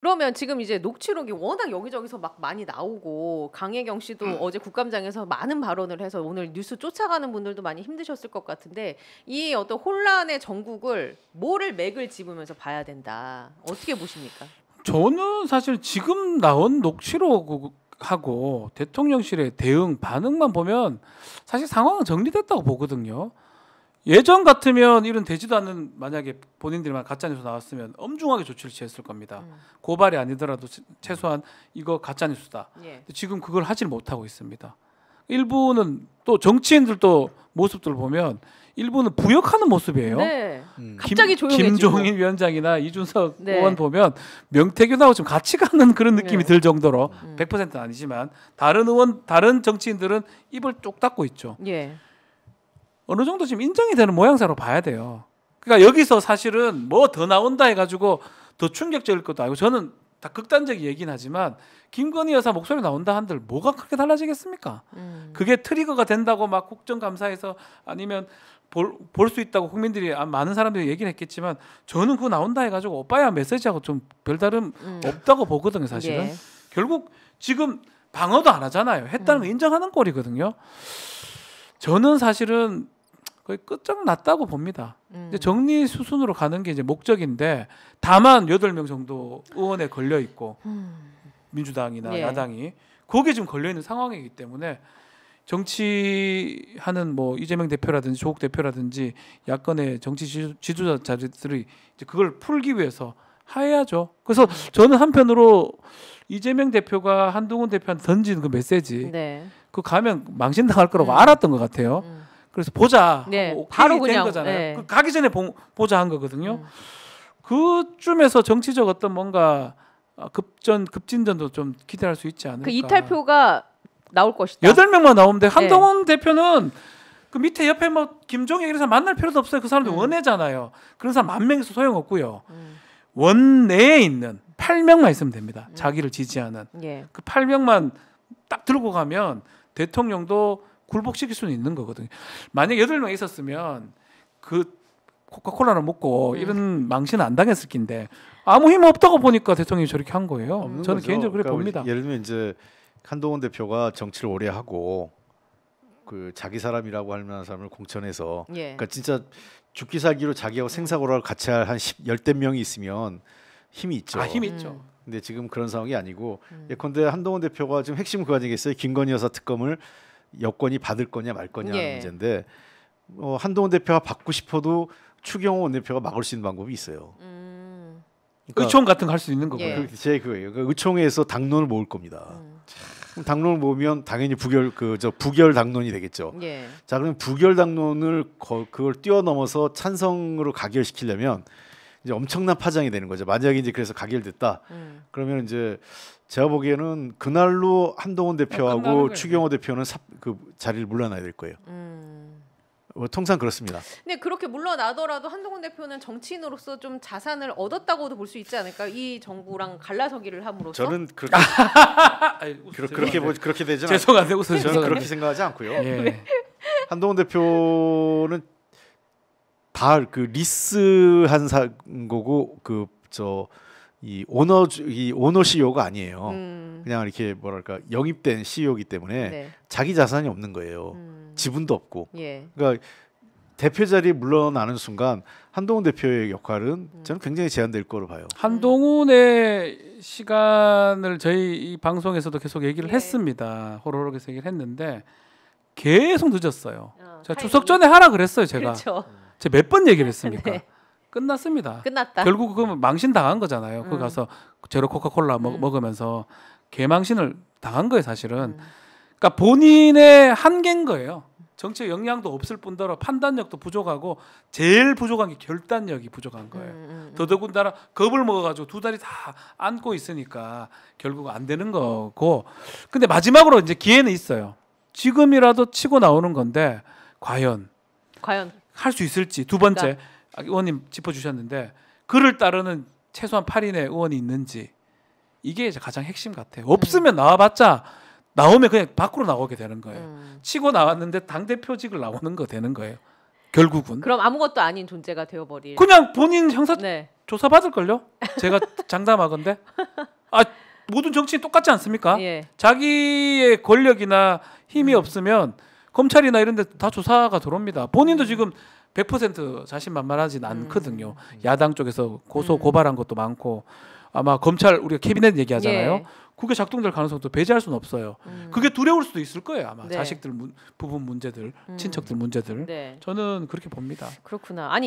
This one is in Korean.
그러면 지금 이제 녹취록이 워낙 여기저기서 막 많이 나오고 강혜경 씨도 음. 어제 국감장에서 많은 발언을 해서 오늘 뉴스 쫓아가는 분들도 많이 힘드셨을 것 같은데 이 어떤 혼란의 전국을 뭐를 맥을 집으면서 봐야 된다. 어떻게 보십니까? 저는 사실 지금 나온 녹취록하고 대통령실의 대응 반응만 보면 사실 상황은 정리됐다고 보거든요. 예전 같으면 이런 되지도 않는 만약에 본인들만 가짜뉴스 나왔으면 엄중하게 조치를 취했을 겁니다. 음. 고발이 아니더라도 최소한 이거 가짜뉴스다. 예. 지금 그걸 하질 못하고 있습니다. 일부는 또 정치인들도 모습들 을 보면 일부는 부역하는 모습이에요. 네. 음. 갑자기 조용해지고. 김종인 위원장이나 이준석 네. 의원 보면 명태균하고 좀 같이 가는 그런 네. 느낌이 네. 들 정도로 음. 100%는 아니지만 다른 의원 다른 정치인들은 입을 쪽 닫고 있죠. 예. 어느 정도 지금 인정이 되는 모양새로 봐야 돼요. 그러니까 여기서 사실은 뭐 더 나온다 해가지고 더 충격적일 것도 아니고 저는 다 극단적인 얘기긴 하지만 김건희 여사 목소리 나온다 한들 뭐가 크게 달라지겠습니까? 음. 그게 트리거가 된다고 막 국정감사에서 아니면 볼 수 있다고 국민들이 아, 많은 사람들이 얘기를 했겠지만 저는 그거 나온다 해가지고 오빠야 메시지하고 좀별다름 음. 없다고 보거든요 사실은 예. 결국 지금 방어도 안 하잖아요 했다는 음. 거 인정하는 꼴이거든요 저는 사실은 거의 끝장났다고 봅니다. 음. 이제 정리 수순으로 가는 게 이제 목적인데 다만 여덟 명 정도 의원에 걸려 있고 음. 민주당이나 예. 야당이 거기에 지금 걸려 있는 상황이기 때문에 정치하는 뭐 이재명 대표라든지 조국 대표라든지 야권의 정치 지주, 지도자 자들이 이제 그걸 풀기 위해서 해야죠. 그래서 저는 한편으로 이재명 대표가 한동훈 대표한테 던진 그 메시지 네. 그 가면 망신당할 거라고 음. 알았던 것 같아요. 음. 그래서 보자. 네. 어, 바로 그냥 된 거잖아요. 네. 그 가기 전에 보, 보자 한 거거든요. 음. 그쯤에서 정치적 어떤 뭔가 아, 급전 급진전도 좀 기대할 수 있지 않을까. 그 이탈표가 나올 것이다. 여덟 명만 나오면 돼. 네. 한동훈 네. 대표는 그 밑에 옆에 뭐 김종인 이런 사람 만날 필요도 없어요. 그 사람들 음. 원내잖아요. 그런 사람 만명이서 소용없고요. 음. 원내에 있는 8명만 있으면 됩니다. 음. 자기를 지지하는 예. 그 8명만 딱 들고 가면 대통령도 굴복시킬 수는 있는 거거든요. 만약 여덟 명 있었으면 그 코카콜라를 먹고 음. 이런 망신 안 당했을 낀데 아무 힘 없다고 보니까 대통령이 저렇게 한 거예요. 저는 거죠. 개인적으로 그래 그러니까 봅니다. 예를 들면 이제 한동훈 대표가 정치를 오래 하고 그 자기 사람이라고 할 만한 사람을 공천해서 예. 그러니까 진짜 죽기 살기로 자기하고 생사고를 같이 할 한 열댓 명이 있으면 힘이 있죠. 아, 힘 있죠. 음. 근데 지금 그런 상황이 아니고 음. 예컨대 한동훈 대표가 지금 핵심 그 과정에 있어요. 김건희 여사 특검을 여권이 받을 거냐 말 거냐 예. 문제인데 어, 한동훈 대표가 받고 싶어도 추경호 원내표가 막을 수 있는 방법이 있어요. 음. 그러니까 의총 같은 거 할 수 있는 거고요. 예. 제 그거예요. 그러니까 의총에서 당론을 모을 겁니다. 음. 당론을 모으면 당연히 부결 그 저 부결 당론이 되겠죠. 예. 자 그럼 부결 당론을 거, 그걸 뛰어넘어서 찬성으로 가결시키려면 이제 엄청난 파장이 되는 거죠. 만약에 이제 그래서 가결됐다. 음. 그러면 이제 제가 보기에는 그날로 한동훈 아, 대표하고 추경호 대표는 사, 그 자리를 물러나야 될 거예요. 음. 뭐 통상 그렇습니다. 근데 그렇게 물러나더라도 한동훈 대표는 정치인으로서 좀 자산을 얻었다고도 볼 수 있지 않을까? 이 정부랑 갈라서기를 함으로써 저는 그렇게 그러, 그렇게 뭐, 그렇게 되지 죄송한데 웃어 저는 그렇게 생각하지 않고요. 예. 한동훈 대표는 다그 리스한 사 거고 그 저 이 오너 이 오너 CEO가 아니에요. 음. 그냥 이렇게 뭐랄까 영입된 CEO이기 때문에 네. 자기 자산이 없는 거예요. 음. 지분도 없고. 예. 그러니까 대표 자리에 물러나는 순간 한동훈 대표의 역할은 음. 저는 굉장히 제한될 거로 봐요. 한동훈의 시간을 저희 이 방송에서도 계속 얘기를 예. 했습니다. 호로록에서 얘기를 했는데 계속 늦었어요. 어, 제가 추석 전에 하라 그랬어요, 제가. 그렇죠. 제가 몇 번 얘기를 했습니까? 네. 끝났습니다. 끝났다. 결국 그 망신 당한 거잖아요. 그 음. 거 가서 제로 코카콜라 먹, 음. 먹으면서 개망신을 당한 거예요, 사실은. 음. 그러니까 본인의 한계인 거예요. 정치의 영도 없을 뿐더러 판단력도 부족하고 제일 부족한 게 결단력이 부족한 거예요. 음, 음, 음, 더더군다나 겁을 먹어가지고 두 다리 다 안고 있으니까 결국 안 되는 거고. 근데 마지막으로 이제 기회는 있어요. 지금이라도 치고 나오는 건데 과연 과연 할수 있을지 두 번째 그러니까. 의원님 짚어주셨는데 그를 따르는 최소한 8인의 의원이 있는지 이게 이제 가장 핵심 같아요. 없으면 음. 나와봤자 나오면 그냥 밖으로 나오게 되는 거예요. 음. 치고 나왔는데 당 대표직을 나오는 거 되는 거예요. 결국은 그럼 아무것도 아닌 존재가 되어버릴 그냥 본인 형사 네. 조사 받을 걸요. 제가 장담하건데 아 모든 정치인 똑같지 않습니까? 예. 자기의 권력이나 힘이 음. 없으면 검찰이나 이런 데 다 조사가 들어옵니다. 본인도 음. 지금 100% 자신만만하진 않거든요. 음, 음. 야당 쪽에서 고소 음. 고발한 것도 많고 아마 검찰 우리가 캐비넷 얘기하잖아요. 예. 그게 작동될 가능성도 배제할 수는 없어요. 음. 그게 두려울 수도 있을 거예요 아마 네. 자식들 문, 부분 문제들, 음. 친척들 문제들. 네. 저는 그렇게 봅니다. 그렇구나. 아니